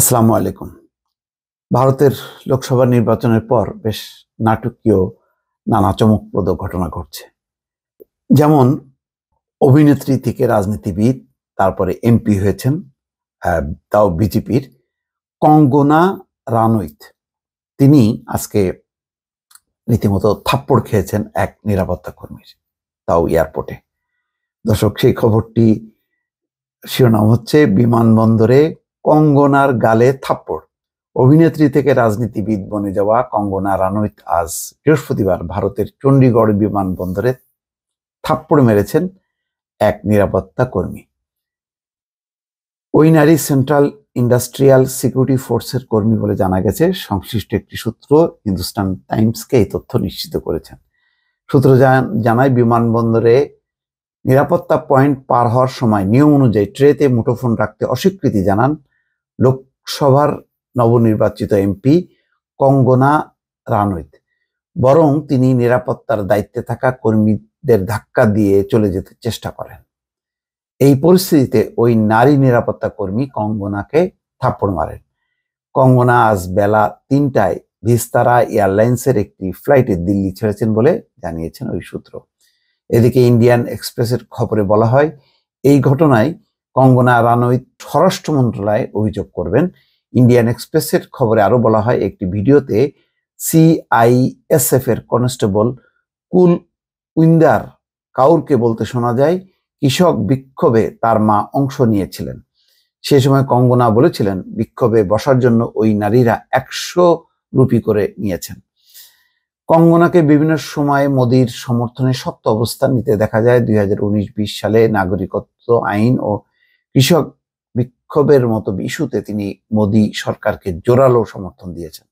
আসসালামু আলাইকুম ভারতের লোকসভা নির্বাচনের পর বেশ নাটকীয় নানা চমকপ্রদ ঘটনা ঘটছে যেমন অভিনেত্রী থেকে রাজনীতিবিদ তারপরে এমপি হয়েছেন তাও বিজেপির কঙ্গনা রানৈত তিনি আজকে রীতিমতো থাপ্পড় খেয়েছেন এক নিরাপত্তা কর্মীর তাও এয়ারপোর্টে দর্শক সেই খবরটি শিরোনাম হচ্ছে বিমানবন্দরে কঙ্গনার গালে থাপ্পড় অভিনেত্রী থেকে রাজনীতিবিদ বনে যাওয়া কঙ্গনা রানৌত আজ বৃহস্পতিবার ভারতের চণ্ডীগড় বিমানবন্দরে থাপ্পড় মেরেছেন এক নিরাপত্তা কর্মী ওই নারী সেন্ট্রাল ইন্ডাস্ট্রিয়াল সিকিউরিটি ফোর্সের কর্মী বলে জানা গেছে সংশ্লিষ্ট একটি সূত্র হিন্দুস্তান টাইমসকে এই তথ্য নিশ্চিত করেছেন সূত্র জানায় বিমানবন্দরে নিরাপত্তা পয়েন্ট পার হওয়ার সময় নিয়ম অনুযায়ী ট্রেতে মুঠোফোন রাখতে অস্বীকৃতি জানান লোকসভার নবনির্বাচিত এমপি কঙ্গনা রানৈত বরং তিনি নিরাপত্তার দায়িত্বে থাকা কর্মীদের ধাক্কা দিয়ে চলে যেতে চেষ্টা করেন এই পরিস্থিতিতে ওই নারী নিরাপত্তা কর্মী কঙ্গনাকে থাপ্পড় মারেন কঙ্গনা আজ বেলা তিনটায় ভিস্তারা এয়ারলাইন্সের একটি ফ্লাইটে দিল্লি ছেড়েছেন বলে জানিয়েছেন ওই সূত্র এদিকে ইন্ডিয়ান এক্সপ্রেসের খবরে বলা হয় এই ঘটনায় কঙ্গনা রানৌত স্বরাষ্ট্র মন্ত্রণালয়ে অভিযোগ করবেন ইন্ডিয়ান এক্সপ্রেসের খবরে আরও বলা হয় একটি ভিডিওতে সিআইএসএফ এর কনস্টেবল কুল উইন্দার কাউরকে বলতে শোনা যায় কৃষক বিক্ষোভে তার মা অংশ নিয়েছিলেন সে সময় কঙ্গনা বলেছিলেন বিক্ষোভে বসার জন্য ওই নারীরা একশো রুপি করে নিয়েছেন কঙ্গনাকে বিভিন্ন সময়ে মোদির সমর্থনে শক্ত অবস্থান নিতে দেখা যায় দুই হাজার সালে নাগরিকত্ব আইন ও কৃষক বিক্ষোভের মতো ইস্যুতে তিনি মোদি সরকারকে জোরালো সমর্থন দিয়েছেন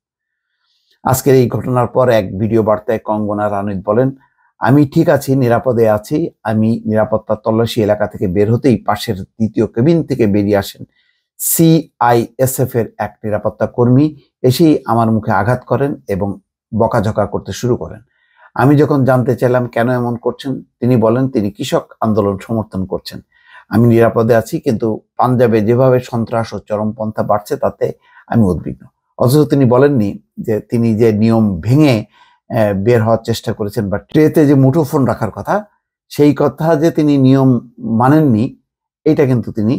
আজকের এই ঘটনার পর এক ভিডিও বার্তায় কঙ্গনা রানিত বলেন আমি ঠিক আছি নিরাপদে আছি আমি নিরাপত্তা তল্লাশি এলাকা থেকে বের হতেই পাশের দ্বিতীয় কেবিন থেকে বেরিয়ে আসেন সিআইএসএফ এর এক নিরাপত্তা কর্মী এসেই আমার মুখে আঘাত করেন এবং বকাঝকা করতে শুরু করেন আমি যখন জানতে চাইলাম কেন এমন করছেন তিনি বলেন তিনি কৃষক আন্দোলন সমর্থন করছেন আমি নিরাপদে আছি কিন্তু পাঞ্জাবে যেভাবে সন্ত্রাস ও চরমপন্থা বাড়ছে তাতে আমি উদ্বিগ্ন অথচ তিনি বলেননি যে তিনি যে নিয়ম ভেঙে বের হওয়ার চেষ্টা করেছেন বা ট্রেতে যে মুঠোফোন রাখার কথা সেই কথা যে তিনি নিয়ম মানেননি এটা কিন্তু তিনি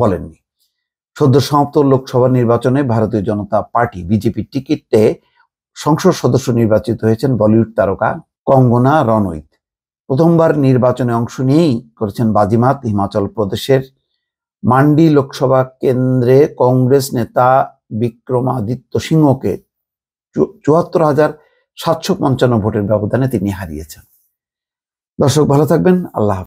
বলেননি সদ্য সমাপ্ত লোকসভা নির্বাচনে ভারতীয় জনতা পার্টি বিজেপির টিকিটে সংসদ সদস্য নির্বাচিত হয়েছেন বলিউড তারকা কঙ্গনা রনৈত প্রথমবার নির্বাচনে অংশ নিয়েই করেছেন বাজিমাত হিমাচল প্রদেশের মান্ডি লোকসভা কেন্দ্রে কংগ্রেস নেতা বিক্রমাদিত্য সিংহকে চুয়াত্তর হাজার সাতশো পঞ্চান্ন ভোটের ব্যবধানে তিনি হারিয়েছেন দর্শক ভালো থাকবেন আল্লাহ